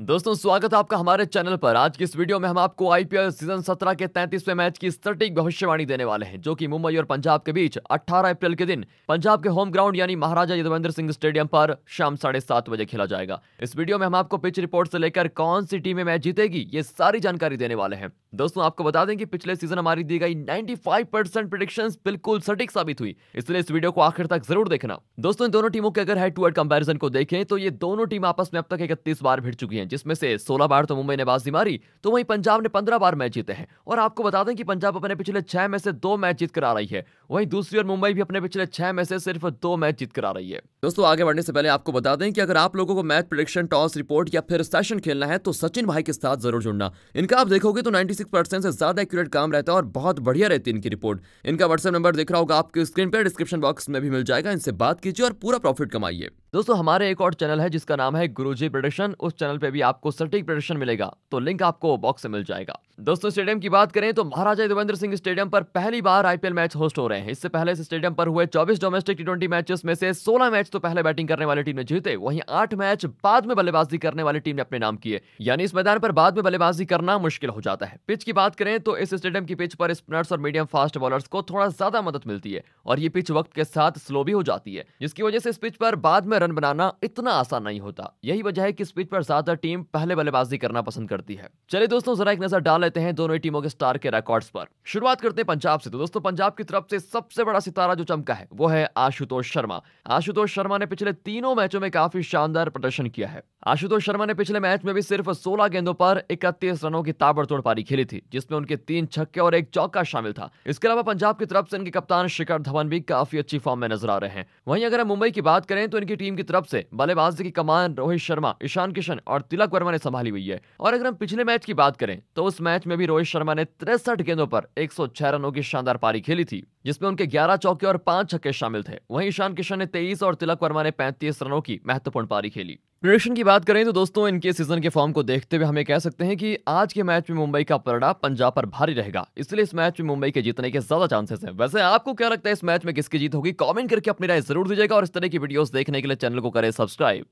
दोस्तों स्वागत है आपका हमारे चैनल पर आज की इस वीडियो में हम आपको आईपीएल सीजन 17 के 33वें मैच की सटीक भविष्यवाणी देने वाले हैं जो कि मुंबई और पंजाब के बीच 18 अप्रैल के दिन पंजाब के होम ग्राउंड यानी महाराजा यदवेंद्र सिंह स्टेडियम पर शाम साढ़े सात बजे खेला जाएगा इस वीडियो में हम आपको पिच रिपोर्ट से लेकर कौन सी टीमें मैच जीतेगी ये सारी जानकारी देने वाले हैं दोस्तों आपको बता दें कि पिछले सीजन हमारी दी गई 95 परसेंट प्रिडिक्शन बिल्कुल सटीक साबित हुई इसलिए इस वीडियो को आखिर तक जरूर देखना दोस्तों इन दोनों टीमों के अगर हेड टू हेड कंपेरिजन को देखें तो ये दोनों टीम आपस में अब तक इकतीस बार भिड़ चुकी है हैं जिसमें से 16 बार तो मुंबई ने बाजी मारी तो वहीं पंजाब ने 15 बार मैच जीते हैं और आपको बता दें कि पंजाब अपने पिछले छह में से दो मैच जीत कर आ रही है वहीं दूसरी ओर मुंबई भी अपने पिछले छह में से सिर्फ दो मैच जीत कर आ रही है दोस्तों आगे बढ़ने से पहले आपको बता दें कि अगर आप लोगों को मैच प्रोडिक्शन टॉस रिपोर्ट या फिर सेशन खेलना है तो सचिन भाई के साथ जरूर जुड़ना इनका आप देखोगे तो 96% से ज्यादा एक्यूरेट काम रहता है और बहुत बढ़िया रहती है इनकी रिपोर्ट इनका व्हाट्सएप नंबर देख रहा होगा आपके स्क्रीन पर डिस्क्रिप्शन बॉक्स में भी मिल जाएगा इनसे बात कीजिए और पूरा प्रॉफिट कमाइए दोस्तों हमारे एक और चैनल है जिसका नाम है गुरुजी प्रोडक्शन उस चैनल पे भी आपको सटीक प्रोडक्शन मिलेगा तो लिंक आपको बॉक्स से मिल जाएगा दोस्तों स्टेडियम की बात करें तो महाराजा देवेंद्र सिंह स्टेडियम पर पहली बार आईपीएल मैच होस्ट हो रहे हैं इससे पहले इस स्टेडियम पर हुए 24 डोमेस्टिक टी मैचेस में से 16 मैच तो पहले बैटिंग करने वाली टीम ने जीते वहीं 8 मैच बाद में बल्लेबाजी करने वाली टीम ने अपने नाम किए यानी इस मैदान पर बाद में बल्लेबाजी करना मुश्किल हो जाता है पिच की बात करें तो इस स्टेडियम की पिच पर स्पिनर्स और मीडियम फास्ट बॉलर्स को थोड़ा ज्यादा मदद मिलती है और ये पिच वक्त के साथ स्लो भी हो जाती है जिसकी वजह से इस पिच पर बाद में रन बनाना इतना आसान नहीं होता यही वजह है कि इस पिच पर ज्यादा टीम पहले बल्लेबाजी करना पसंद करती है चलिए दोस्तों जरा एक नजर डाल लेते हैं दोनों टीमों के स्टार के रिकॉर्ड्स पर शुरुआत करते हैं पंजाब से तो दोस्तों पंजाब की तरफ से सबसे बड़ा सितारा जो चमका है वो है आशुतोष शर्मा आशुतोष शर्मा ने पिछले तीनों मैचों में काफी शानदार प्रदर्शन किया है आशुतोष शर्मा ने पिछले मैच में भी सिर्फ सोलह गेंदों पर इकतीस रनों की ताबड़तोड़ पारी खेली थी जिसमें उनके तीन छक्के और एक चौका शामिल था इसके अलावा पंजाब की तरफ से इनके कप्तान शिखर धवन भी काफी अच्छी फॉर्म में नजर आ रहे हैं वहीं अगर हम मुंबई की बात करें तो इनकी टीम की तरफ से बल्लेबाज की कमान रोहित शर्मा ईशान किशन और तिलक वर्मा ने संभाली हुई है और अगर हम पिछले मैच की बात करें तो उस मैच मैच में भी रोहित शर्मा ने तिरसठ गेंदों पर एक रनों की शानदार पारी खेली थी जिसमें उनके 11 चौके और पांच छक्के शामिल थे वहीं ईशान किशन ने 23 और तिलक वर्मा ने 35 रनों की महत्वपूर्ण पारी खेली निरीक्षण की बात करें तो दोस्तों इनके सीजन के फॉर्म को देखते हुए हमें कह सकते हैं कि आज के मैच में मुंबई का पलड़ा पंजाब पर भारी रहेगा इसलिए इस मैच में मुंबई के जीतने के ज्यादा चांसेस हैं वैसे आपको क्या लगता है इस मैच में किसकी जीत होगी कमेंट करके अपनी राय जरूर दीजिएगा और इस तरह की वीडियोस देखने के लिए चैनल को करें सब्सक्राइब